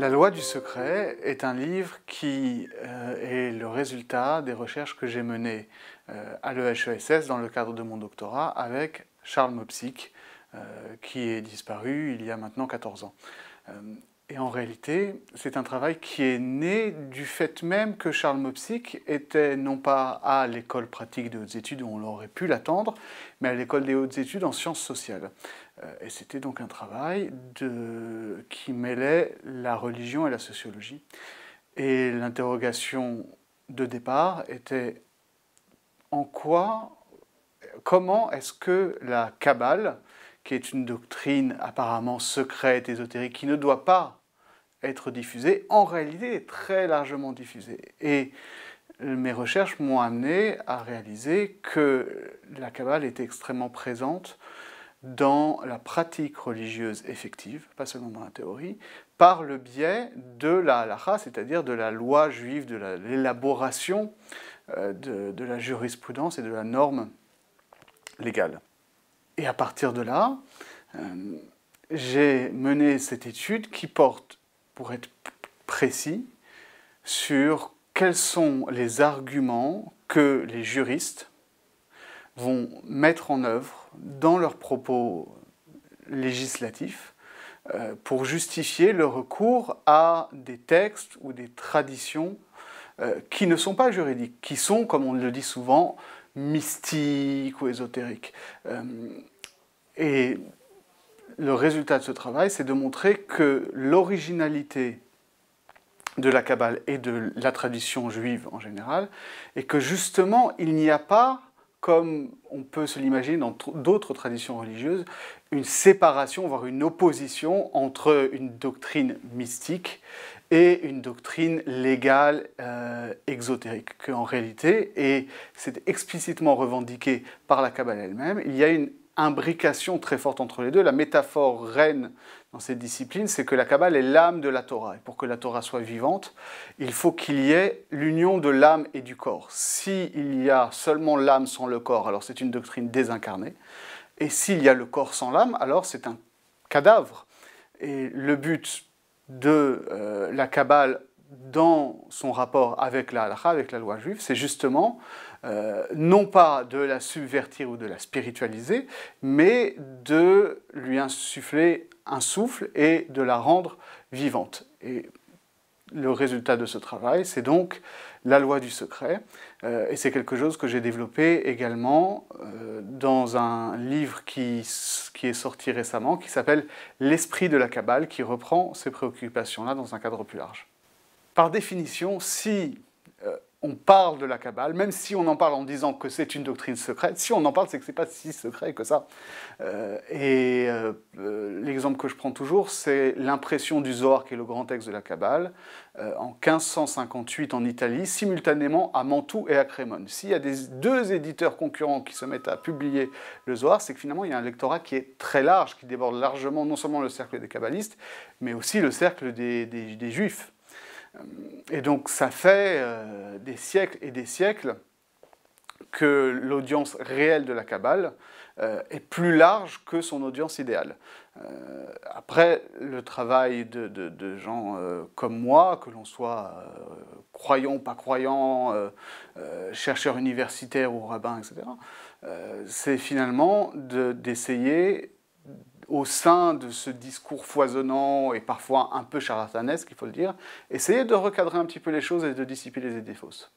La loi du secret est un livre qui euh, est le résultat des recherches que j'ai menées euh, à l'EHESS dans le cadre de mon doctorat avec Charles Mopsic, euh, qui est disparu il y a maintenant 14 ans. et en réalité, c'est un travail qui est né du fait même que Charles Mopsic était non pas à l'école pratique des hautes études où on aurait pu l'attendre, mais à l'école des hautes études en sciences sociales. Euh, et c'était donc un travail qui mêlait la religion et la sociologie. Et l'interrogation de départ était en quoi, comment est-ce que la Kabbale, qui est une doctrine apparemment secrète, ésotérique, qui ne doit pas être diffusée, en réalité est très largement diffusée. Et mes recherches m'ont amené à réaliser que la Kabbale était extrêmement présente dans la pratique religieuse effective, pas seulement dans la théorie, par le biais de la halakha, c'est-à-dire de la loi juive, de l'élaboration euh, de, la jurisprudence et de la norme légale. Et à partir de là, euh, j'ai mené cette étude qui porte, pour être précis, sur quels sont les arguments que les juristes vont mettre en œuvre dans leurs propos législatifs euh, pour justifier le recours à des textes ou des traditions euh, qui ne sont pas juridiques, qui sont, comme on le dit souvent, mystiques ou ésotériques. Euh, et le résultat de ce travail, c'est de montrer que l'originalité de la Kabbale et de la tradition juive en général, et que justement, il n'y a pas comme on peut se l'imaginer dans d'autres traditions religieuses, une séparation, voire une opposition entre une doctrine mystique et une doctrine légale euh, exotérique, En réalité, et c'est explicitement revendiqué par la Kabbale elle-même, il y a une imbrication très forte entre les deux. La métaphore reine dans cette discipline, c'est que la Kabbale est l'âme de la Torah. Et pour que la Torah soit vivante, il faut qu'il y ait l'union de l'âme et du corps. S'il y a seulement l'âme sans le corps, alors c'est une doctrine désincarnée. Et s'il y a le corps sans l'âme, alors c'est un cadavre. Et le but de euh, la Kabbale dans son rapport avec la avec la loi juive, c'est justement euh, non pas de la subvertir ou de la spiritualiser, mais de lui insuffler un souffle et de la rendre vivante. Et le résultat de ce travail, c'est donc la loi du secret. Euh, et c'est quelque chose que j'ai développé également euh, dans un livre qui, qui, est sorti récemment, qui s'appelle L'esprit de la Kabbale, qui reprend ces préoccupations-là dans un cadre plus large par définition, si euh, on parle de la Kabbale, même si on en parle en disant que c'est une doctrine secrète, si on en parle, c'est que ce n'est pas si secret que ça. Euh, et euh, l'exemple que je prends toujours, c'est l'impression du Zohar, qui est le grand texte de la Kabbale, en 1558 en Italie, simultanément à Mantoue et à Crémone. S'il y a des, deux éditeurs concurrents qui se mettent à publier le Zohar, c'est que finalement, il y a un lectorat qui est très large, qui déborde largement non seulement le cercle des kabbalistes, mais aussi le cercle des juifs. Euh, et donc ça fait euh, des siècles et des siècles que l'audience réelle de la Kabbale euh, est plus large que son audience idéale. après, le travail de, gens comme moi, que l'on soit croyant ou pas croyant, chercheur universitaire ou rabbin, etc., c'est finalement d'essayer au sein de ce discours foisonnant et parfois un peu charlatanesque, il faut le dire, essayez de recadrer un petit peu les choses et de dissiper les idées fausses.